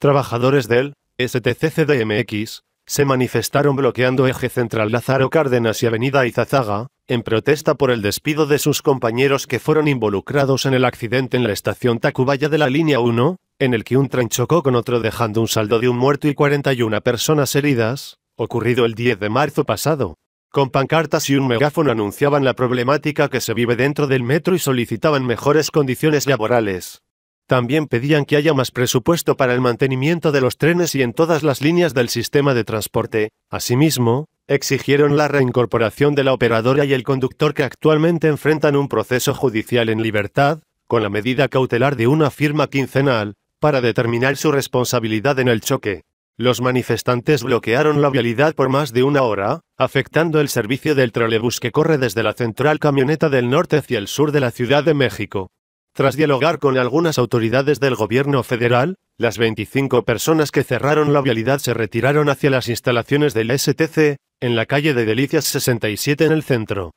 Trabajadores del STCCDMX se manifestaron bloqueando eje central Lázaro Cárdenas y Avenida Izazaga, en protesta por el despido de sus compañeros que fueron involucrados en el accidente en la estación Tacubaya de la línea 1, en el que un tren chocó con otro dejando un saldo de un muerto y 41 personas heridas, ocurrido el 10 de marzo pasado. Con pancartas y un megáfono anunciaban la problemática que se vive dentro del metro y solicitaban mejores condiciones laborales. También pedían que haya más presupuesto para el mantenimiento de los trenes y en todas las líneas del sistema de transporte. Asimismo, exigieron la reincorporación de la operadora y el conductor que actualmente enfrentan un proceso judicial en libertad, con la medida cautelar de una firma quincenal, para determinar su responsabilidad en el choque. Los manifestantes bloquearon la vialidad por más de una hora, afectando el servicio del trolebús que corre desde la central camioneta del norte hacia el sur de la Ciudad de México. Tras dialogar con algunas autoridades del gobierno federal, las 25 personas que cerraron la vialidad se retiraron hacia las instalaciones del STC, en la calle de Delicias 67 en el centro.